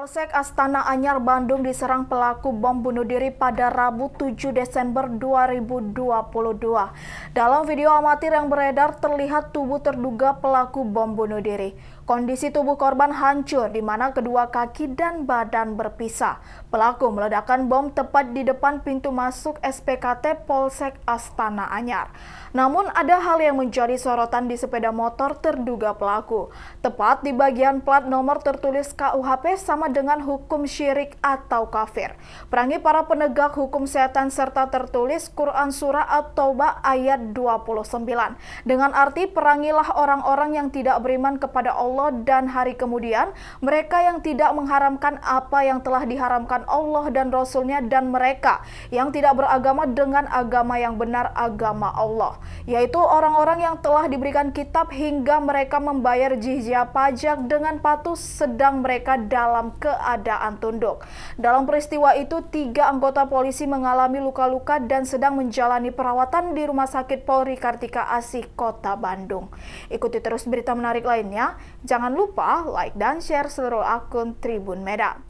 Polsek Astana Anyar Bandung diserang pelaku bom bunuh diri pada Rabu 7 Desember 2022. Dalam video amatir yang beredar terlihat tubuh terduga pelaku bom bunuh diri. Kondisi tubuh korban hancur di mana kedua kaki dan badan berpisah. Pelaku meledakkan bom tepat di depan pintu masuk SPKT Polsek Astana Anyar. Namun ada hal yang menjadi sorotan di sepeda motor terduga pelaku. Tepat di bagian plat nomor tertulis KUHP sama dengan hukum syirik atau kafir. Perangi para penegak hukum setan serta tertulis Quran Surah At-Taubah ayat 29. Dengan arti perangilah orang-orang yang tidak beriman kepada Allah dan hari kemudian mereka yang tidak mengharamkan apa yang telah diharamkan Allah dan Rasulnya dan mereka yang tidak beragama dengan agama yang benar agama Allah yaitu orang-orang yang telah diberikan kitab hingga mereka membayar jizyah pajak dengan patuh sedang mereka dalam keadaan tunduk. Dalam peristiwa itu, tiga anggota polisi mengalami luka-luka dan sedang menjalani perawatan di Rumah Sakit Polri Kartika Asih, Kota Bandung. Ikuti terus berita menarik lainnya. Jangan lupa like dan share seluruh akun Tribun Medan.